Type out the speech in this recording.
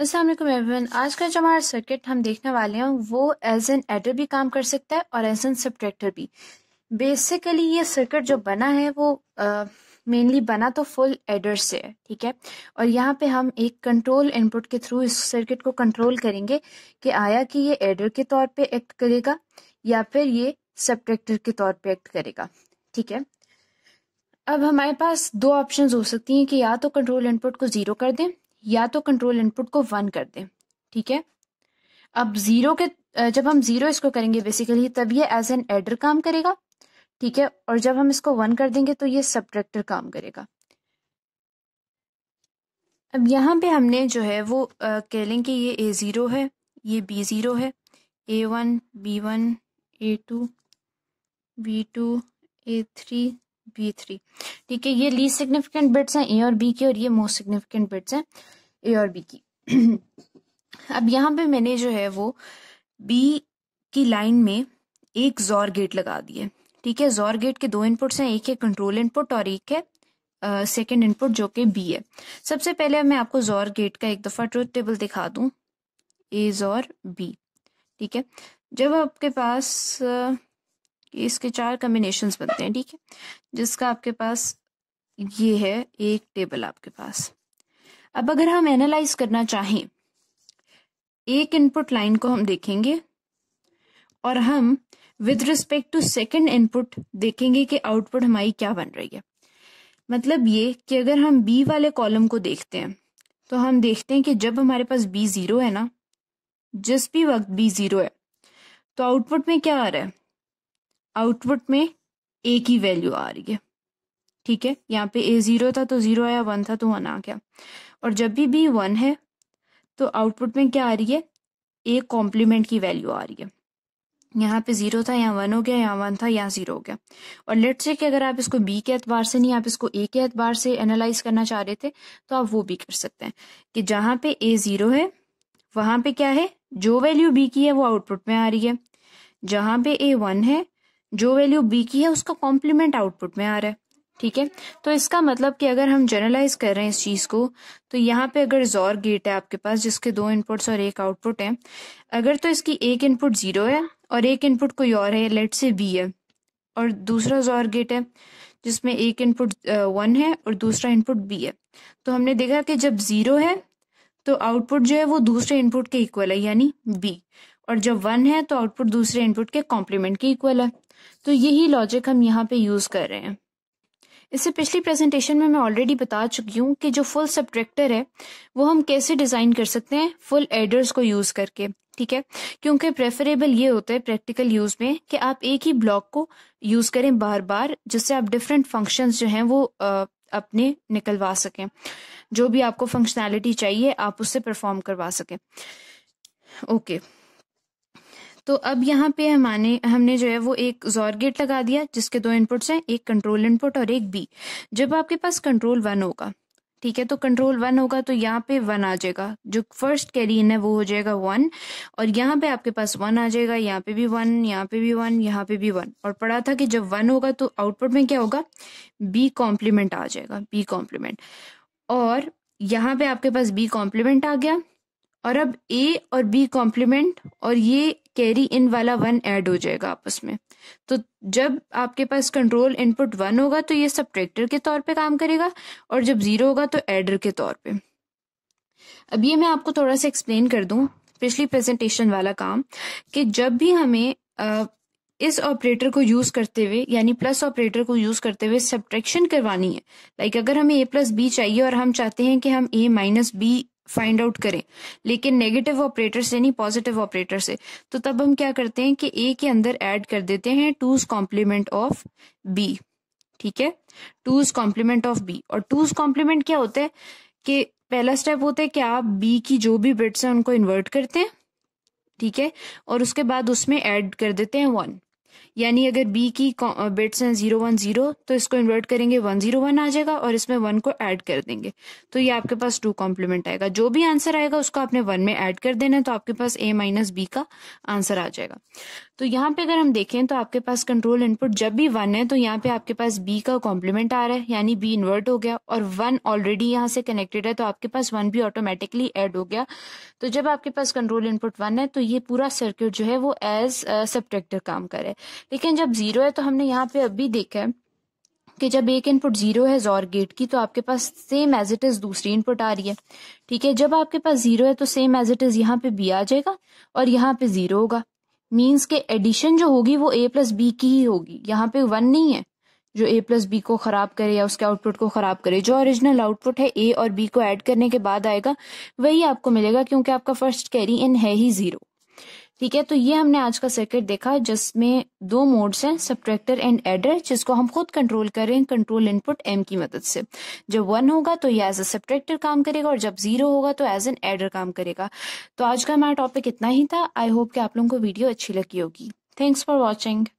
असल एवरीवन आज का जो हमारा सर्किट हम देखने वाले हैं वो एज एन एडर भी काम कर सकता है और एज एन सब्ट्रैक्टर भी बेसिकली ये सर्किट जो बना है वो मेनली uh, बना तो फुल एडर से है ठीक है और यहाँ पे हम एक कंट्रोल इनपुट के थ्रू इस सर्किट को कंट्रोल करेंगे कि आया कि ये एडर के तौर पे एक्ट करेगा या फिर ये सब्ट्रैक्टर के तौर पर एक्ट करेगा ठीक है अब हमारे पास दो ऑप्शंस हो सकती हैं कि या तो कंट्रोल इनपुट को ज़ीरो कर दें या तो कंट्रोल इनपुट को वन कर दें ठीक है अब जीरो के जब हम जीरो इसको करेंगे बेसिकली तब ये एज एन एडर काम करेगा ठीक है और जब हम इसको वन कर देंगे तो ये सब काम करेगा अब यहाँ पे हमने जो है वो कह लें कि ये ए ज़ीरो है ये बी ज़ीरो है A one B one A two B two A three B three ठीक है ये ली सिग्निफिकेंट बिट्स हैं ए और बी की और ये मोस्ट सिग्निफिकेंट बिट्स हैं ए और बी की अब यहाँ पे मैंने जो है वो बी की लाइन में एक जोर गेट लगा दिए ठीक है जोर गेट के दो इनपुट्स हैं एक है कंट्रोल इनपुट और एक है सेकेंड uh, इनपुट जो कि बी है सबसे पहले मैं आपको जोर गेट का एक दफ़ा ट्रूथ टेबल दिखा दू ए जोर बी ठीक है जब आपके पास uh, इसके चार कम्बिनेशन बनते हैं ठीक है जिसका आपके पास ये है एक टेबल आपके पास अब अगर हम एनालाइज करना चाहें एक इनपुट लाइन को हम देखेंगे और हम with respect to second input देखेंगे कि आउटपुट हमारी क्या बन रही है मतलब ये कि अगर हम बी वाले कॉलम को देखते हैं तो हम देखते हैं कि जब हमारे पास बी जीरो है ना जिस भी वक्त बी जीरो है तो आउटपुट में क्या आ रहा है आउटपुट में ए की वैल्यू आ रही है ठीक है यहाँ पे ए ज़ीरो था तो ज़ीरो आया वन था तो वन आ गया और जब भी बी वन है तो आउटपुट में क्या आ रही है ए कॉम्प्लीमेंट की वैल्यू आ रही है यहाँ पे ज़ीरो था यहाँ वन हो गया यहाँ वन था यहाँ ज़ीरो हो गया और लेट से कि अगर आप इसको बी के अतबार से नहीं आप इसको ए के अतबार से एनालाइज करना चाह रहे थे तो आप वो भी कर सकते हैं कि जहां पे ए ज़ीरो है वहाँ पे क्या है जो वैल्यू बी की है वो आउटपुट में आ रही है जहां पे ए वन है जो वैल्यू बी की है उसका कॉम्प्लीमेंट आउटपुट में आ रहा है ठीक है तो इसका मतलब कि अगर हम जनरलाइज कर रहे हैं इस चीज़ को तो यहाँ पे अगर जोर गेट है आपके पास जिसके दो इनपुट्स और एक आउटपुट है अगर तो इसकी एक इनपुट जीरो है और एक इनपुट कोई और है लेट से बी है और दूसरा जोर गेट है जिसमें एक इनपुट वन uh, है और दूसरा इनपुट बी है तो हमने देखा कि जब जीरो है तो आउटपुट जो है वो दूसरे इनपुट के इक्वल है यानी बी और जब वन है तो आउटपुट दूसरे इनपुट के कॉम्प्लीमेंट के इक्वल है तो यही लॉजिक हम यहाँ पे यूज़ कर रहे हैं इससे पिछली प्रेजेंटेशन में मैं ऑलरेडी बता चुकी हूँ कि जो फुल सब्ट्रैक्टर है वो हम कैसे डिज़ाइन कर सकते हैं फुल एडर्स को यूज़ करके ठीक है क्योंकि प्रेफरेबल ये होता है प्रैक्टिकल यूज़ में कि आप एक ही ब्लॉक को यूज़ करें बार बार जिससे आप डिफरेंट फंक्शन जो है वो आ, अपने निकलवा सकें जो भी आपको फंक्शनैलिटी चाहिए आप उससे परफॉर्म करवा सकें ओके okay. तो अब यहाँ पे हमारे हमने जो है वो एक जोर गेट लगा दिया जिसके दो इनपुट्स हैं एक कंट्रोल इनपुट और एक बी जब आपके पास कंट्रोल वन होगा ठीक है तो कंट्रोल वन होगा तो यहाँ पे वन आ जाएगा जो फर्स्ट कैरी इन है वो हो जाएगा वन और यहाँ पे आपके पास वन आ जाएगा यहाँ पे भी वन यहाँ पे भी वन यहाँ पे भी वन और पढ़ा था कि जब वन होगा तो आउटपुट में क्या होगा बी कॉम्प्लीमेंट आ जाएगा बी कॉम्प्लीमेंट और यहाँ पे आपके पास बी कॉम्प्लीमेंट आ गया और अब ए और बी कॉम्प्लीमेंट और ये कैरी इन वाला वन ऐड हो जाएगा आपस में तो जब आपके पास कंट्रोल इनपुट वन होगा तो ये सब्ट्रैक्टर के तौर पे काम करेगा और जब ज़ीरो होगा तो एडर के तौर पे अब ये मैं आपको थोड़ा सा एक्सप्लेन कर दूं पिछली प्रेजेंटेशन वाला काम कि जब भी हमें आ, इस ऑपरेटर को यूज करते हुए यानी प्लस ऑपरेटर को यूज करते हुए सब्ट्रैक्शन करवानी है लाइक like अगर हमें ए प्लस बी चाहिए और हम चाहते हैं कि हम A minus B find out करें लेकिन नेगेटिव ऑपरेटर से नहीं पॉजिटिव ऑपरेटर से तो तब हम क्या करते हैं कि ए के अंदर ऐड कर देते हैं टूज कॉम्प्लीमेंट ऑफ बी ठीक है टूज कॉम्प्लीमेंट ऑफ बी और टूज कॉम्प्लीमेंट क्या होता है कि पहला स्टेप होता है कि आप बी की जो भी बिट्स हैं उनको इन्वर्ट करते हैं ठीक है और उसके बाद उसमें ऐड कर देते हैं वन यानी अगर बी की बिट्स हैं जीरो वन जीरो तो इसको इन्वर्ट करेंगे वन जीरो वन आ जाएगा और इसमें वन को ऐड कर देंगे तो ये आपके पास टू कॉम्प्लीमेंट आएगा जो भी आंसर आएगा उसको आपने वन में ऐड कर देना है तो आपके पास ए माइनस बी का आंसर आ जाएगा तो यहाँ पे अगर हम देखें तो आपके पास कंट्रोल इनपुट जब भी वन है तो यहाँ पे आपके पास बी का कॉम्प्लीमेंट आ रहा है यानी बी इन्वर्ट हो गया और वन ऑलरेडी यहाँ से कनेक्टेड है तो आपके पास वन भी ऑटोमेटिकली एड हो गया तो जब आपके पास कंट्रोल इनपुट वन है तो ये पूरा सर्किट जो है वो एज सब्टेक्टर काम करे लेकिन जब जीरो है तो हमने यहाँ पे अभी देखा है कि जब एक इनपुट जीरो है जोर गेट की तो आपके पास सेम एज इट इज दूसरी इनपुट आ रही है ठीक है जब आपके पास जीरो है तो सेम एज इट इज यहाँ पे बी आ जाएगा और यहाँ पे जीरो होगा मीन्स के एडिशन जो होगी वो ए प्लस बी की ही होगी यहाँ पे वन नहीं है जो ए प्लस बी को खराब करे या उसके आउटपुट को खराब करे जो ओरिजिनल आउटपुट है ए और बी को ऐड करने के बाद आएगा वही आपको मिलेगा क्योंकि आपका फर्स्ट कैरी इन है ही जीरो ठीक है तो ये हमने आज का सर्किट देखा जिसमें दो मोड्स हैं सब्ट्रैक्टर एंड एडर जिसको हम खुद कंट्रोल करें कंट्रोल इनपुट एम की मदद से जब वन होगा तो ये एज अ सब्ट्रैक्टर काम करेगा और जब जीरो होगा तो एज एन एडर काम करेगा तो आज का हमारा टॉपिक इतना ही था आई होप कि आप लोगों को वीडियो अच्छी लगी होगी थैंक्स फॉर वॉचिंग